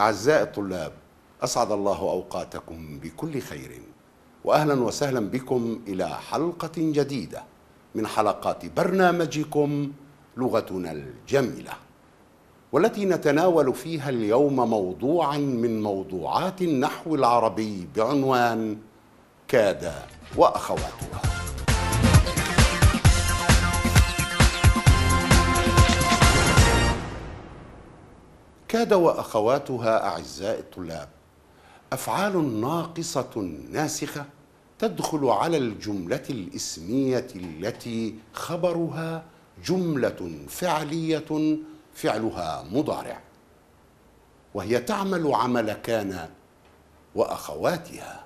أعزائي الطلاب أسعد الله أوقاتكم بكل خير وأهلا وسهلا بكم إلى حلقة جديدة من حلقات برنامجكم لغتنا الجميلة والتي نتناول فيها اليوم موضوعا من موضوعات النحو العربي بعنوان كاد وأخواتها كاد واخواتها اعزاء الطلاب افعال ناقصه ناسخه تدخل على الجمله الاسميه التي خبرها جمله فعليه فعلها مضارع وهي تعمل عمل كان واخواتها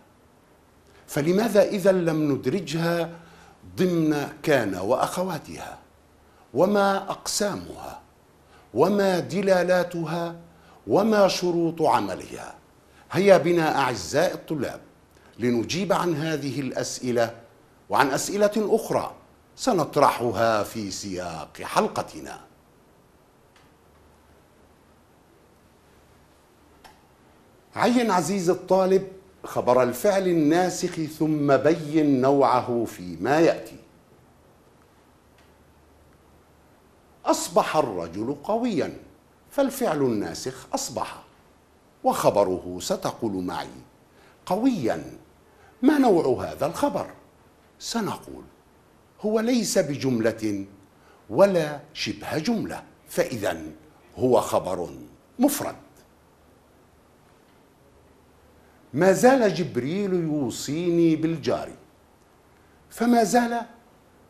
فلماذا اذا لم ندرجها ضمن كان واخواتها وما اقسامها وما دلالاتها وما شروط عملها هيا بنا اعزائي الطلاب لنجيب عن هذه الاسئله وعن اسئله اخرى سنطرحها في سياق حلقتنا عين عزيز الطالب خبر الفعل الناسخ ثم بين نوعه فيما ياتي أصبح الرجل قويا فالفعل الناسخ أصبح وخبره ستقول معي قويا ما نوع هذا الخبر سنقول هو ليس بجملة ولا شبه جملة فإذا هو خبر مفرد ما زال جبريل يوصيني بالجار فما زال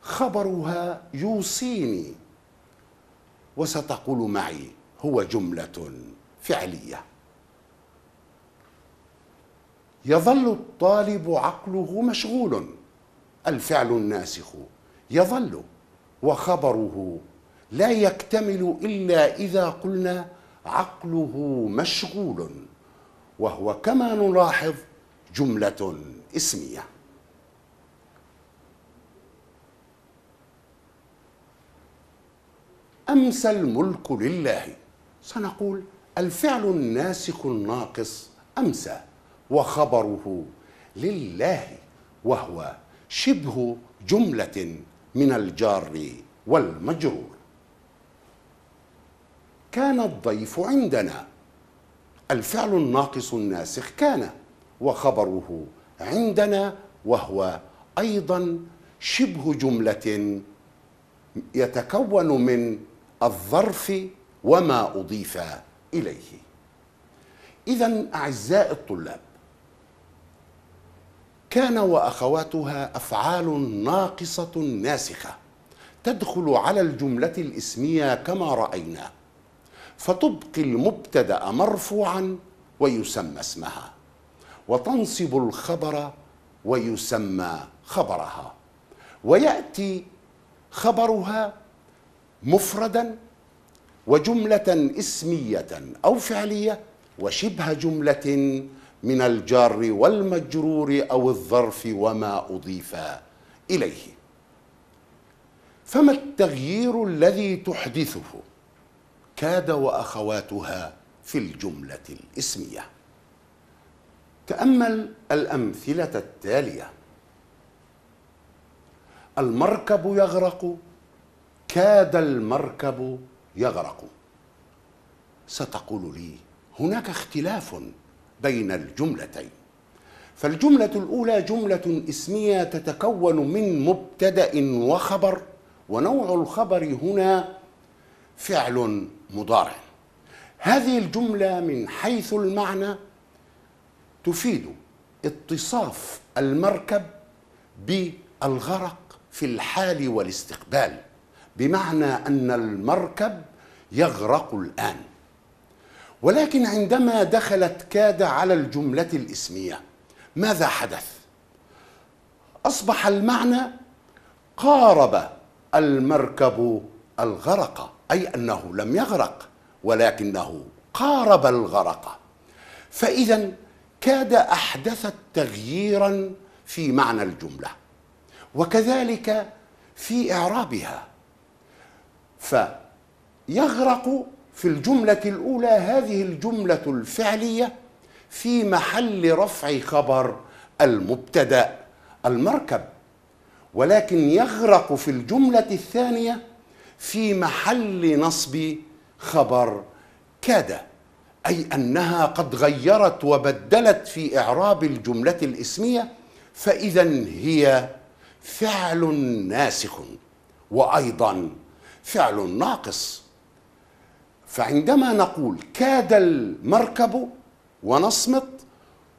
خبرها يوصيني وستقول معي هو جملة فعلية يظل الطالب عقله مشغول الفعل الناسخ يظل وخبره لا يكتمل إلا إذا قلنا عقله مشغول وهو كما نلاحظ جملة اسميه أمسى الملك لله سنقول الفعل الناسخ الناقص أمسى وخبره لله وهو شبه جملة من الجار والمجرور كان الضيف عندنا الفعل الناقص الناسخ كان وخبره عندنا وهو أيضا شبه جملة يتكون من الظرف وما أضيف إليه إذا أعزائي الطلاب كان وأخواتها أفعال ناقصة ناسخة تدخل على الجملة الإسمية كما رأينا فتبقي المبتدأ مرفوعا ويسمى اسمها وتنصب الخبر ويسمى خبرها ويأتي خبرها مفردا وجملة اسمية أو فعلية وشبه جملة من الجار والمجرور أو الظرف وما أضيف إليه فما التغيير الذي تحدثه كاد وأخواتها في الجملة الاسمية تأمل الأمثلة التالية المركب يغرق كاد المركب يغرق ستقول لي هناك اختلاف بين الجملتين فالجملة الأولى جملة اسمية تتكون من مبتدأ وخبر ونوع الخبر هنا فعل مضارع هذه الجملة من حيث المعنى تفيد اتصاف المركب بالغرق في الحال والاستقبال بمعنى أن المركب يغرق الآن ولكن عندما دخلت كاد على الجملة الإسمية ماذا حدث؟ أصبح المعنى قارب المركب الغرق أي أنه لم يغرق ولكنه قارب الغرق فإذا كاد أحدثت تغييرا في معنى الجملة وكذلك في إعرابها فيغرق في الجملة الأولى هذه الجملة الفعلية في محل رفع خبر المبتدأ المركب ولكن يغرق في الجملة الثانية في محل نصب خبر كاد أي أنها قد غيرت وبدلت في إعراب الجملة الإسمية فإذا هي فعل ناسخ وأيضا فعل ناقص فعندما نقول كاد المركب ونصمت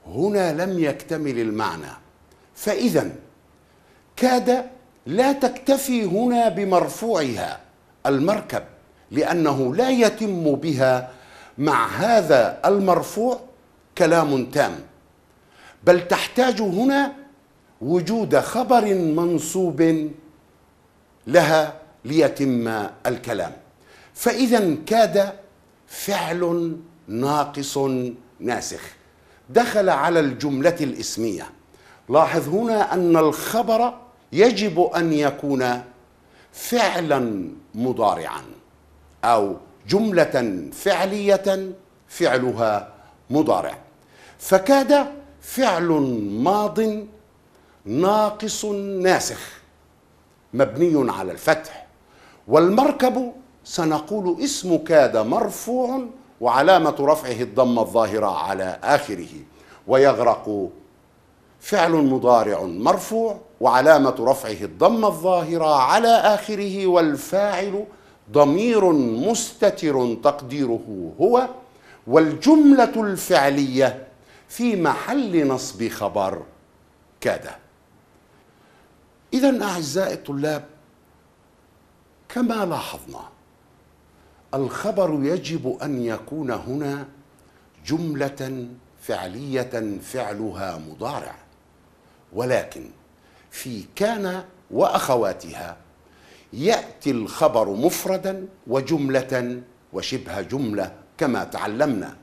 هنا لم يكتمل المعنى فإذا كاد لا تكتفي هنا بمرفوعها المركب لأنه لا يتم بها مع هذا المرفوع كلام تام بل تحتاج هنا وجود خبر منصوب لها ليتم الكلام فإذا كاد فعل ناقص ناسخ دخل على الجملة الإسمية لاحظ هنا أن الخبر يجب أن يكون فعلا مضارعا أو جملة فعلية فعلها مضارع فكاد فعل ماض ناقص ناسخ مبني على الفتح والمركب سنقول اسم كاد مرفوع وعلامة رفعه الضمة الظاهرة على آخره ويغرق فعل مضارع مرفوع وعلامة رفعه الضمة الظاهرة على آخره والفاعل ضمير مستتر تقديره هو والجملة الفعلية في محل نصب خبر كاد إذا أعزائي الطلاب كما لاحظنا الخبر يجب ان يكون هنا جمله فعليه فعلها مضارع ولكن في كان واخواتها ياتي الخبر مفردا وجمله وشبه جمله كما تعلمنا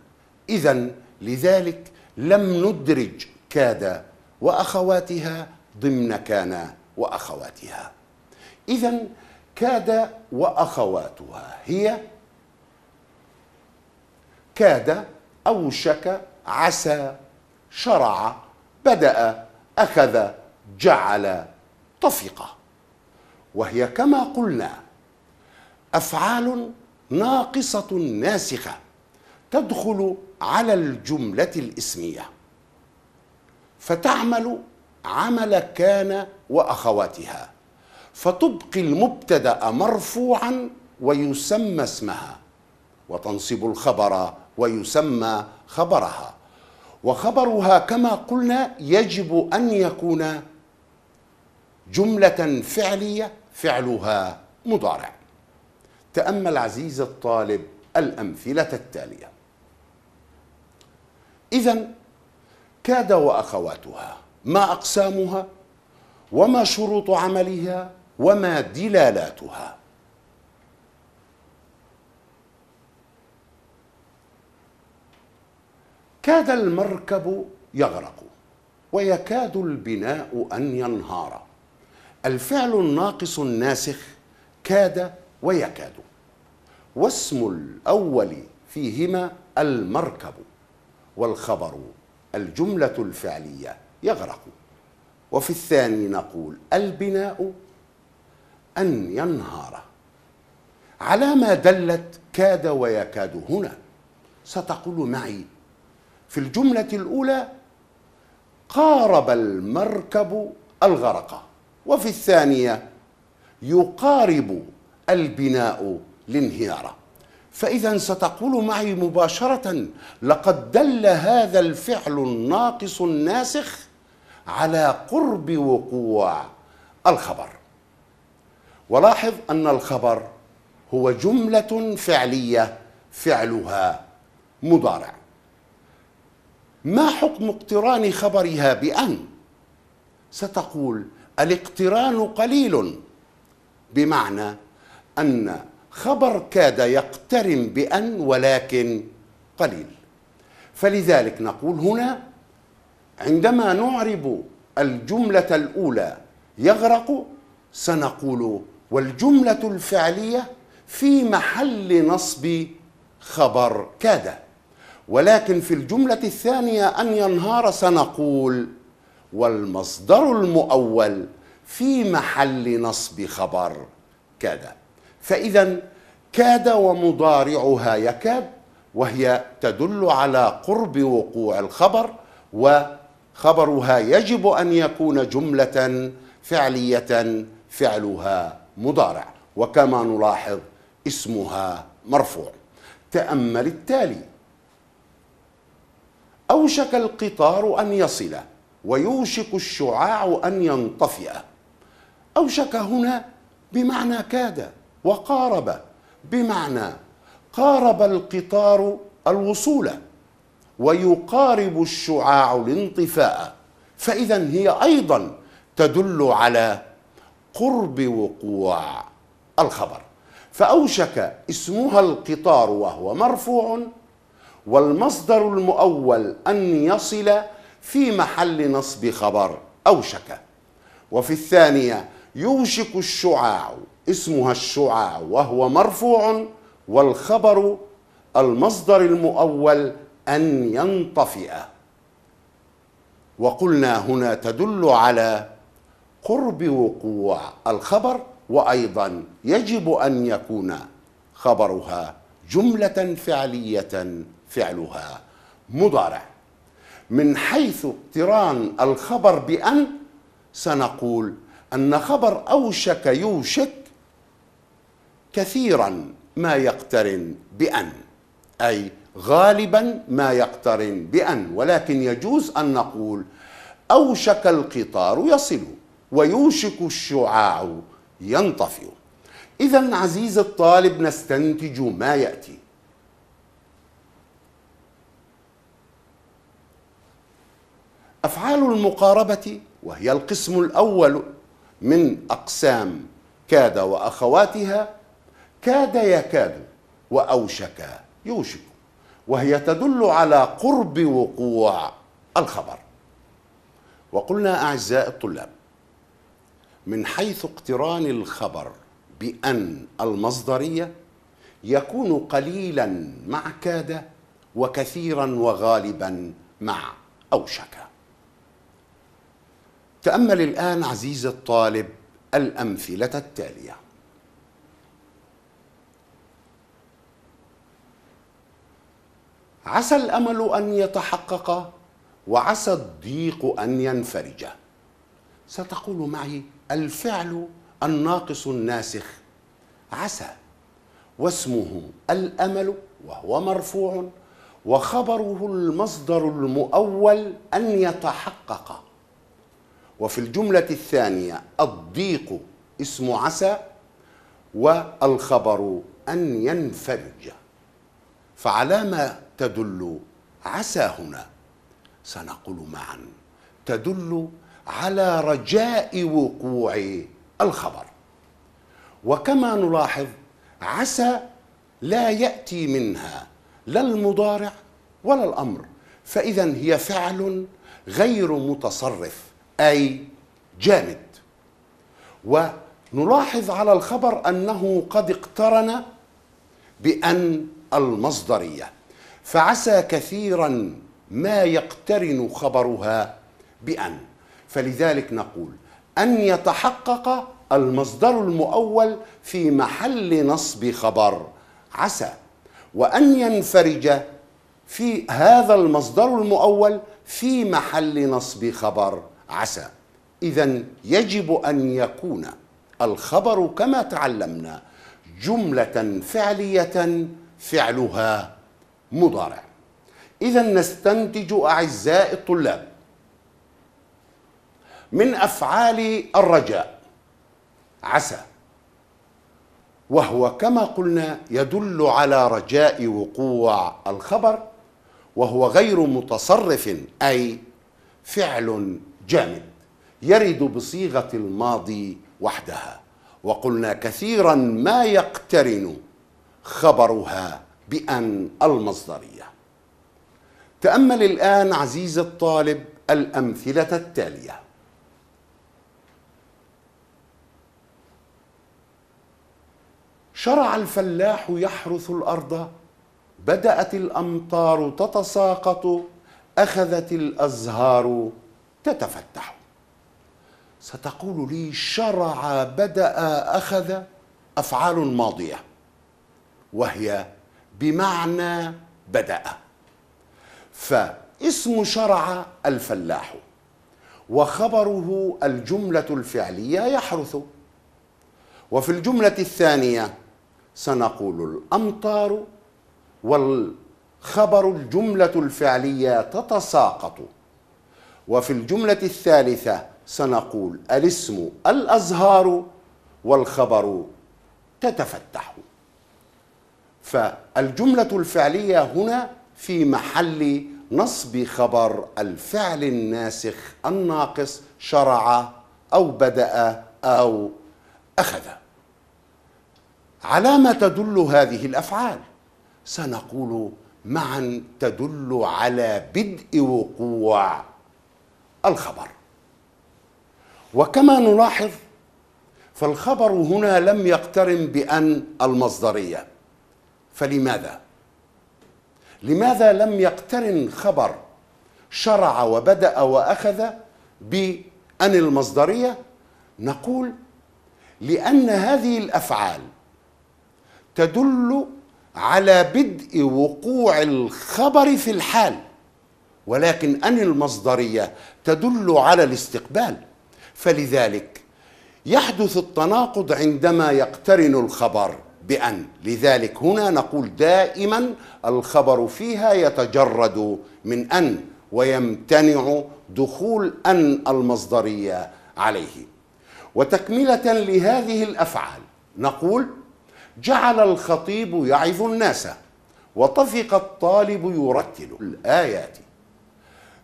اذا لذلك لم ندرج كاد واخواتها ضمن كان واخواتها اذا كاد واخواتها هي كاد اوشك عسى شرع بدا اخذ جعل طفق وهي كما قلنا افعال ناقصه ناسخه تدخل على الجمله الاسميه فتعمل عمل كان واخواتها فتبقي المبتدا مرفوعا ويسمى اسمها وتنصب الخبر ويسمى خبرها وخبرها كما قلنا يجب ان يكون جمله فعليه فعلها مضارع تامل عزيز الطالب الامثله التاليه اذا كاد واخواتها ما اقسامها وما شروط عملها وما دلالاتها كاد المركب يغرق ويكاد البناء ان ينهار الفعل الناقص الناسخ كاد ويكاد واسم الاول فيهما المركب والخبر الجمله الفعليه يغرق وفي الثاني نقول البناء أن ينهار على ما دلت كاد ويكاد هنا ستقول معي في الجملة الأولى قارب المركب الغرق وفي الثانية يقارب البناء الانهيار فإذا ستقول معي مباشرة لقد دل هذا الفعل الناقص الناسخ على قرب وقوع الخبر ولاحظ أن الخبر هو جملة فعلية فعلها مضارع ما حكم اقتران خبرها بأن ستقول الاقتران قليل بمعنى أن خبر كاد يقترن بأن ولكن قليل فلذلك نقول هنا عندما نعرب الجملة الأولى يغرق سنقول والجملة الفعلية في محل نصب خبر كاد ولكن في الجملة الثانية أن ينهار سنقول والمصدر المؤول في محل نصب خبر كاد فإذا كاد ومضارعها يكاد وهي تدل على قرب وقوع الخبر وخبرها يجب أن يكون جملة فعلية فعلها مضارع وكما نلاحظ اسمها مرفوع تأمل التالي أوشك القطار أن يصل ويوشك الشعاع أن ينطفئ أوشك هنا بمعنى كاد وقارب بمعنى قارب القطار الوصول ويقارب الشعاع الانطفاء فإذا هي أيضا تدل على قرب وقوع الخبر فأوشك اسمها القطار وهو مرفوع والمصدر المؤول أن يصل في محل نصب خبر أوشك وفي الثانية يوشك الشعاع اسمها الشعاع وهو مرفوع والخبر المصدر المؤول أن ينطفئ وقلنا هنا تدل على قرب وقوع الخبر وايضا يجب ان يكون خبرها جمله فعليه فعلها مضارع من حيث اقتران الخبر بان سنقول ان خبر اوشك يوشك كثيرا ما يقترن بان اي غالبا ما يقترن بان ولكن يجوز ان نقول اوشك القطار يصل ويوشك الشعاع ينطفئ إذا عزيز الطالب نستنتج ما يأتي أفعال المقاربة وهي القسم الأول من أقسام كاد وأخواتها كاد يكاد وأوشك يوشك وهي تدل على قرب وقوع الخبر وقلنا أعزائي الطلاب من حيث اقتران الخبر بأن المصدرية يكون قليلا مع كاد وكثيرا وغالبا مع أوشك تأمل الآن عزيزي الطالب الأمثلة التالية عسى الأمل أن يتحقق وعسى الضيق أن ينفرج ستقول معي الفعل الناقص الناسخ عسى واسمه الامل وهو مرفوع وخبره المصدر المؤول ان يتحقق وفي الجمله الثانيه الضيق اسم عسى والخبر ان ينفرج فعلى ما تدل عسى هنا سنقول معا تدل على رجاء وقوع الخبر وكما نلاحظ عسى لا ياتي منها لا المضارع ولا الامر فاذا هي فعل غير متصرف اي جامد ونلاحظ على الخبر انه قد اقترن بان المصدريه فعسى كثيرا ما يقترن خبرها بان فلذلك نقول أن يتحقق المصدر المؤول في محل نصب خبر عسى وأن ينفرج في هذا المصدر المؤول في محل نصب خبر عسى إذا يجب أن يكون الخبر كما تعلمنا جملة فعلية فعلها مضارع إذا نستنتج أعزائي الطلاب من افعال الرجاء عسى وهو كما قلنا يدل على رجاء وقوع الخبر وهو غير متصرف اي فعل جامد يرد بصيغه الماضي وحدها وقلنا كثيرا ما يقترن خبرها بان المصدريه تامل الان عزيزي الطالب الامثله التاليه شرع الفلاح يحرث الارض بدات الامطار تتساقط اخذت الازهار تتفتح ستقول لي شرع بدا اخذ افعال ماضيه وهي بمعنى بدا فاسم شرع الفلاح وخبره الجمله الفعليه يحرث وفي الجمله الثانيه سنقول الامطار والخبر الجمله الفعليه تتساقط وفي الجمله الثالثه سنقول الاسم الازهار والخبر تتفتح فالجمله الفعليه هنا في محل نصب خبر الفعل الناسخ الناقص شرع او بدا او اخذ على ما تدل هذه الافعال سنقول معا تدل على بدء وقوع الخبر وكما نلاحظ فالخبر هنا لم يقترن بان المصدريه فلماذا لماذا لم يقترن خبر شرع وبدا واخذ بان المصدريه نقول لان هذه الافعال تدل على بدء وقوع الخبر في الحال ولكن أن المصدرية تدل على الاستقبال فلذلك يحدث التناقض عندما يقترن الخبر بأن لذلك هنا نقول دائما الخبر فيها يتجرد من أن ويمتنع دخول أن المصدرية عليه وتكملة لهذه الأفعال نقول جعل الخطيب يعظ الناس وطفق الطالب يرتل الآيات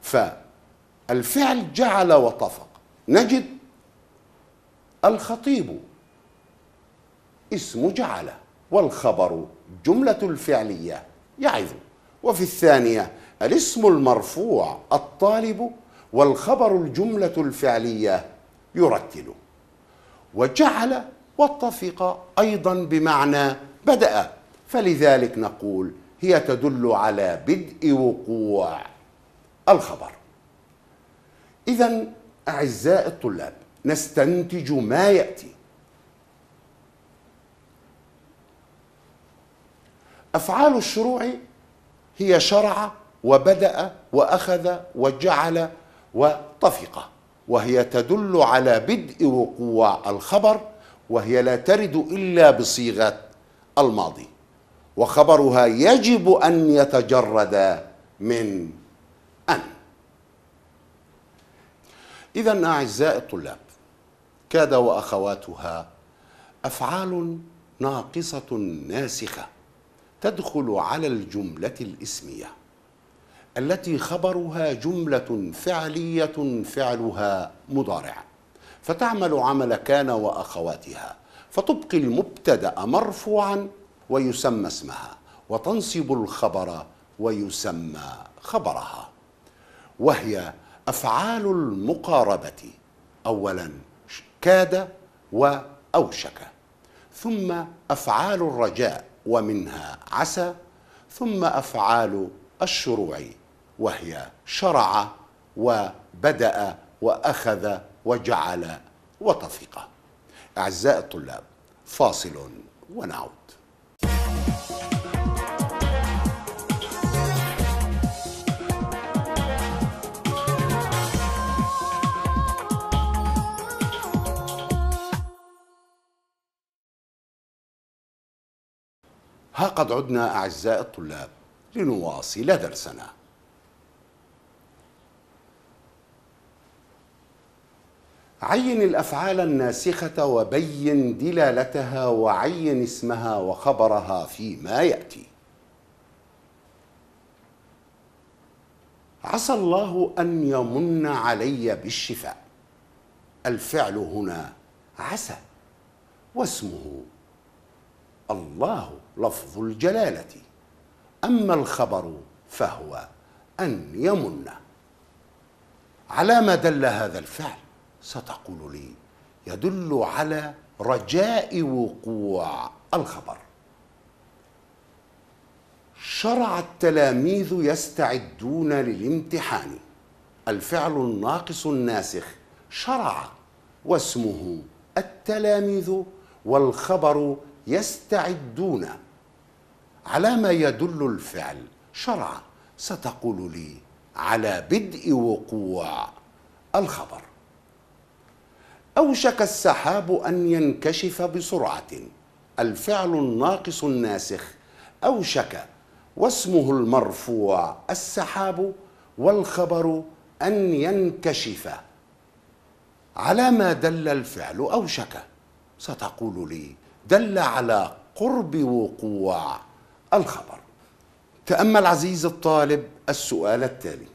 فالفعل جعل وطفق نجد الخطيب اسم جعل والخبر جملة الفعلية يعظ وفي الثانية الاسم المرفوع الطالب والخبر الجملة الفعلية يرتل وجعل واتفق أيضا بمعنى بدأ فلذلك نقول هي تدل على بدء وقوع الخبر إذا أعزائي الطلاب نستنتج ما يأتي أفعال الشروع هي شرع وبدأ وأخذ وجعل وطفق وهي تدل على بدء وقوع الخبر وهي لا ترد إلا بصيغة الماضي وخبرها يجب أن يتجرد من أن إذا أعزائي الطلاب كاد وأخواتها أفعال ناقصة ناسخة تدخل على الجملة الإسمية التي خبرها جملة فعلية فعلها مضارع فتعمل عمل كان واخواتها فتبقي المبتدا مرفوعا ويسمى اسمها وتنصب الخبر ويسمى خبرها وهي افعال المقاربه اولا كاد واوشك ثم افعال الرجاء ومنها عسى ثم افعال الشروع وهي شرع وبدا واخذ وجعل وطفق أعزائي الطلاب فاصل ونعود ها قد عدنا أعزائي الطلاب لنواصل درسنا عين الافعال الناسخه وبين دلالتها وعين اسمها وخبرها فيما ياتي عسى الله ان يمن علي بالشفاء الفعل هنا عسى واسمه الله لفظ الجلاله اما الخبر فهو ان يمن على ما دل هذا الفعل ستقول لي يدل على رجاء وقوع الخبر شرع التلاميذ يستعدون للامتحان الفعل الناقص الناسخ شرع واسمه التلاميذ والخبر يستعدون على ما يدل الفعل شرع ستقول لي على بدء وقوع الخبر أوشك السحاب أن ينكشف بسرعة الفعل الناقص الناسخ أوشك واسمه المرفوع السحاب والخبر أن ينكشف على ما دل الفعل أوشك ستقول لي دل على قرب وقوع الخبر تأمل عزيزي الطالب السؤال التالي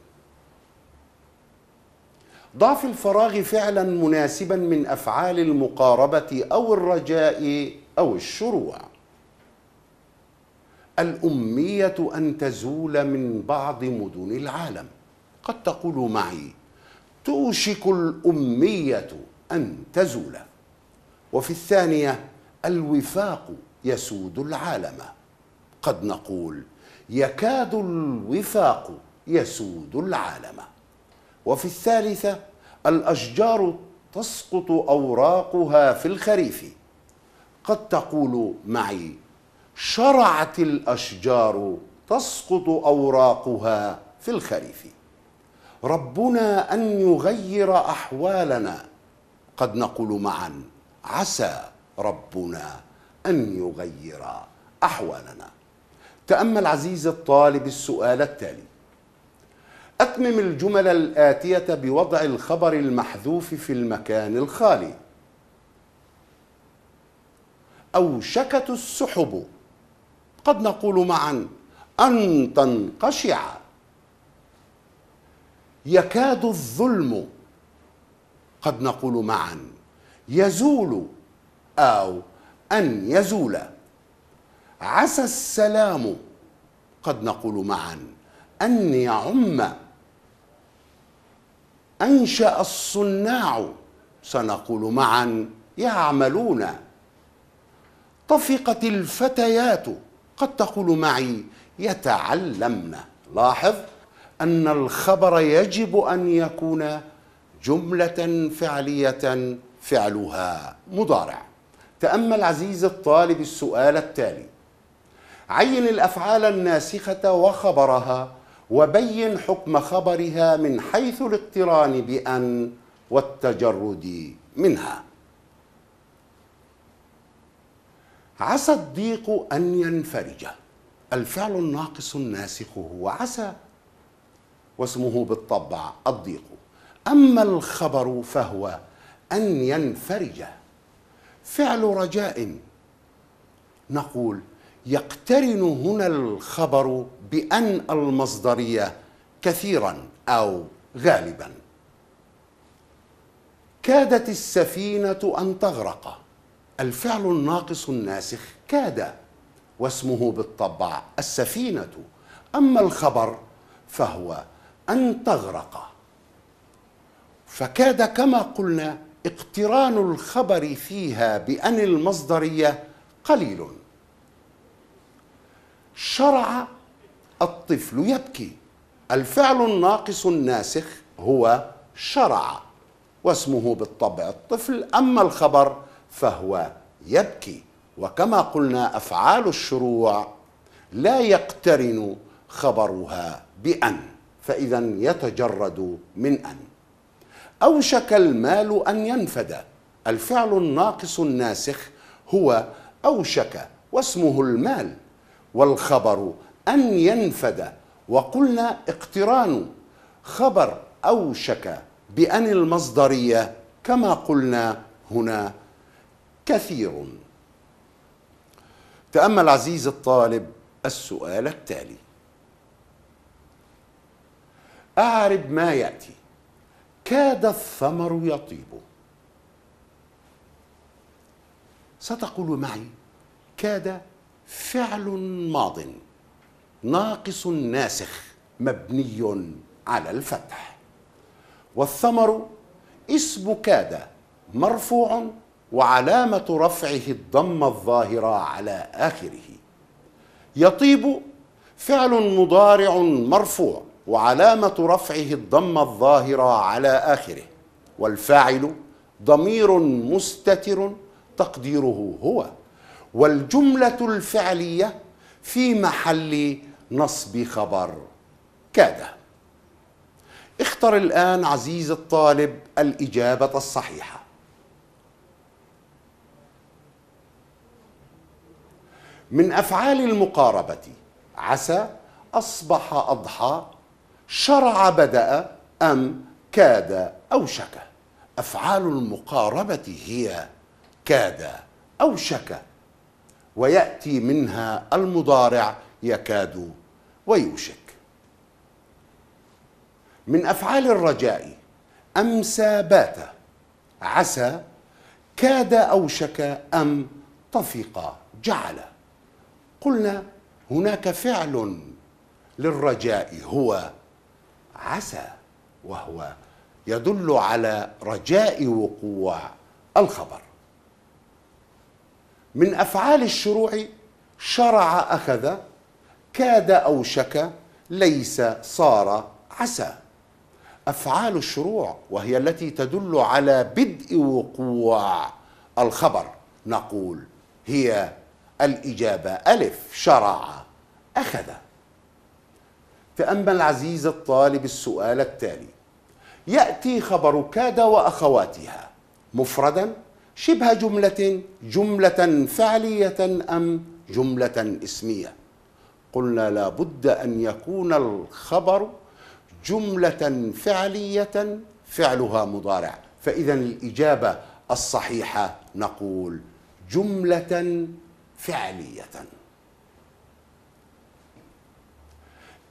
ضعف الفراغ فعلا مناسبا من افعال المقاربه او الرجاء او الشروع الاميه ان تزول من بعض مدن العالم قد تقول معي توشك الاميه ان تزول وفي الثانيه الوفاق يسود العالم قد نقول يكاد الوفاق يسود العالم وفي الثالثة الأشجار تسقط أوراقها في الخريف قد تقول معي شرعت الأشجار تسقط أوراقها في الخريف ربنا أن يغير أحوالنا قد نقول معا عسى ربنا أن يغير أحوالنا تأمل عزيزي الطالب السؤال التالي أتمم الجمل الآتية بوضع الخبر المحذوف في المكان الخالي أوشكت السحب قد نقول معا أن تنقشع يكاد الظلم قد نقول معا يزول أو أن يزول عسى السلام قد نقول معا أن يعم انشا الصناع سنقول معا يعملون طفقت الفتيات قد تقول معي يتعلمن لاحظ ان الخبر يجب ان يكون جمله فعليه فعلها مضارع تامل عزيزي الطالب السؤال التالي عين الافعال الناسخه وخبرها وبين حكم خبرها من حيث الاقتران بأن والتجرد منها عسى الضيق أن ينفرج الفعل الناقص الناسخ هو عسى واسمه بالطبع الضيق أما الخبر فهو أن ينفرج فعل رجاء نقول يقترن هنا الخبر بأن المصدرية كثيرا أو غالبا كادت السفينة أن تغرق الفعل الناقص الناسخ كاد واسمه بالطبع السفينة أما الخبر فهو أن تغرق فكاد كما قلنا اقتران الخبر فيها بأن المصدرية قليل شرع الطفل يبكي الفعل الناقص الناسخ هو شرع واسمه بالطبع الطفل أما الخبر فهو يبكي وكما قلنا أفعال الشروع لا يقترن خبرها بأن فإذا يتجرد من أن أوشك المال أن ينفد الفعل الناقص الناسخ هو أوشك واسمه المال والخبر أن ينفد وقلنا اقتران خبر أوشك بأن المصدرية كما قلنا هنا كثير تأمل عزيزي الطالب السؤال التالي أعرب ما يأتي كاد الثمر يطيب ستقول معي كاد فعل ماضٍ ناقص ناسخ مبني على الفتح والثمر اسم كاد مرفوع وعلامة رفعه الضمة الظاهرة على آخره يطيب فعل مضارع مرفوع وعلامة رفعه الضمة الظاهرة على آخره والفاعل ضمير مستتر تقديره هو والجملة الفعلية في محل نصب خبر كاد اختر الآن عزيز الطالب الإجابة الصحيحة من أفعال المقاربة عسى أصبح أضحى شرع بدأ أم كاد أوشك أفعال المقاربة هي كاد أوشك ويأتي منها المضارع يكاد ويوشك من افعال الرجاء امسى بات عسى كاد اوشك ام طفق جعل قلنا هناك فعل للرجاء هو عسى وهو يدل على رجاء وقوع الخبر من افعال الشروع شرع اخذ كاد أوشك ليس صار عسى أفعال الشروع وهي التي تدل على بدء وقوع الخبر نقول هي الإجابة ألف شرع أخذ تأمل عزيز الطالب السؤال التالي يأتي خبر كاد وأخواتها مفردا شبه جملة جملة فعلية أم جملة اسمية قلنا لابد أن يكون الخبر جملة فعلية فعلها مضارع فإذا الإجابة الصحيحة نقول جملة فعلية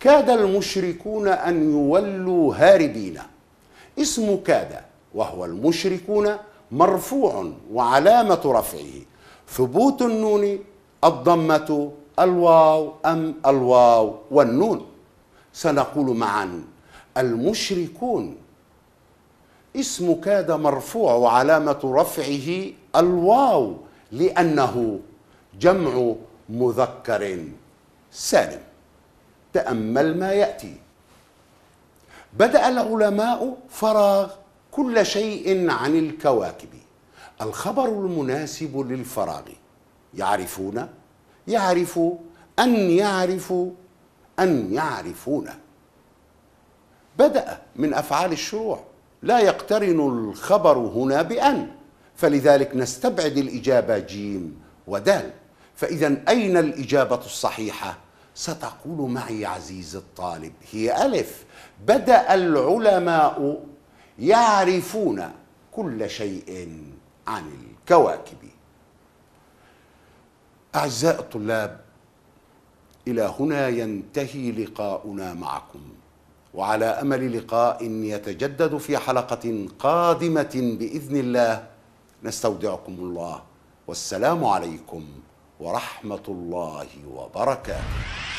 كاد المشركون أن يولوا هاربين اسم كاد وهو المشركون مرفوع وعلامة رفعه ثبوت النون الضمة الواو أم الواو والنون سنقول معا المشركون اسم كاد مرفوع وعلامة رفعه الواو لأنه جمع مذكر سالم تأمل ما يأتي بدأ العلماء فراغ كل شيء عن الكواكب الخبر المناسب للفراغ يعرفون يعرفوا أن يعرفوا أن يعرفون بدأ من أفعال الشروع لا يقترن الخبر هنا بأن فلذلك نستبعد الإجابة جيم ودال فإذا أين الإجابة الصحيحة؟ ستقول معي عزيزي الطالب هي ألف بدأ العلماء يعرفون كل شيء عن الكواكب أعزائي الطلاب إلى هنا ينتهي لقاؤنا معكم وعلى أمل لقاء يتجدد في حلقة قادمة بإذن الله نستودعكم الله والسلام عليكم ورحمة الله وبركاته